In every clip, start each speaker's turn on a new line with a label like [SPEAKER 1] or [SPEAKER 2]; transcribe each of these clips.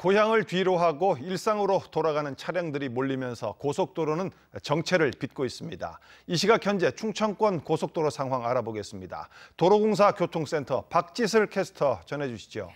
[SPEAKER 1] 고향을 뒤로 하고 일상으로 돌아가는 차량들이 몰리면서 고속도로는 정체를 빚고 있습니다. 이 시각 현재 충청권 고속도로 상황 알아보겠습니다. 도로공사 교통센터 박지슬 캐스터 전해주시죠.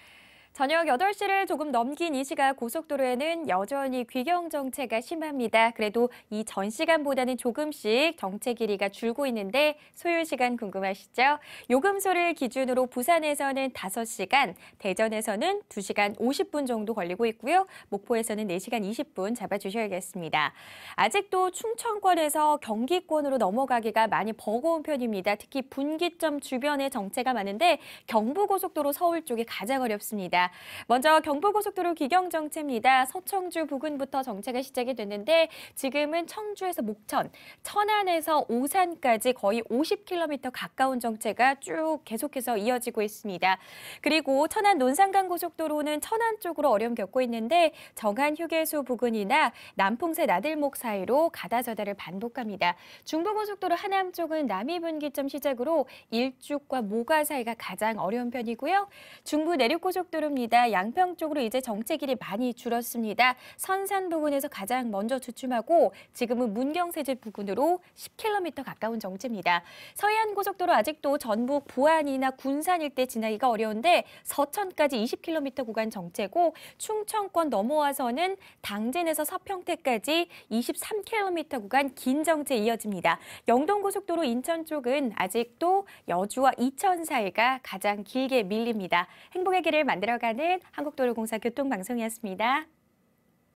[SPEAKER 2] 저녁 8시를 조금 넘긴 이 시각 고속도로에는 여전히 귀경 정체가 심합니다. 그래도 이 전 시간보다는 조금씩 정체 길이가 줄고 있는데 소요 시간 궁금하시죠? 요금소를 기준으로 부산에서는 5시간, 대전에서는 2시간 50분 정도 걸리고 있고요. 목포에서는 4시간 20분 잡아주셔야겠습니다. 아직도 충청권에서 경기권으로 넘어가기가 많이 버거운 편입니다. 특히 분기점 주변에 정체가 많은데 경부고속도로 서울 쪽이 가장 어렵습니다. 먼저 경부고속도로 기경 정체입니다. 서청주 부근부터 정체가 시작이 됐는데 지금은 청주에서 목천, 천안에서 오산까지 거의 50km 가까운 정체가 쭉 계속해서 이어지고 있습니다. 그리고 천안 논산강 고속도로는 천안 쪽으로 어려움 겪고 있는데 정한 휴게소 부근이나 남풍새 나들목 사이로 가다저다를 반복합니다. 중부고속도로 하남 쪽은 남이분기점 시작으로 일죽과 모가 사이가 가장 어려운 편이고요. 중부 내륙고속도로 합니다 양평 쪽으로 이제 정체 길이 많이 줄었습니다. 선산 부근에서 가장 먼저 주춤하고 지금은 문경새집 부근으로 10km 가까운 정체입니다. 서해안 고속도로 아직도 전북 보안이나 군산 일대 지나기가 어려운데 서천까지 20km 구간 정체고 충청권 넘어와서는 당진에서 서평택까지 23km 구간 긴 정체 이어집니다. 영동고속도로 인천 쪽은 아직도 여주와 이천 사이가 가장 길게 밀립니다. 행복의 길을 만들어가 살펴가는 한국도로공사 교통방송이었습니다.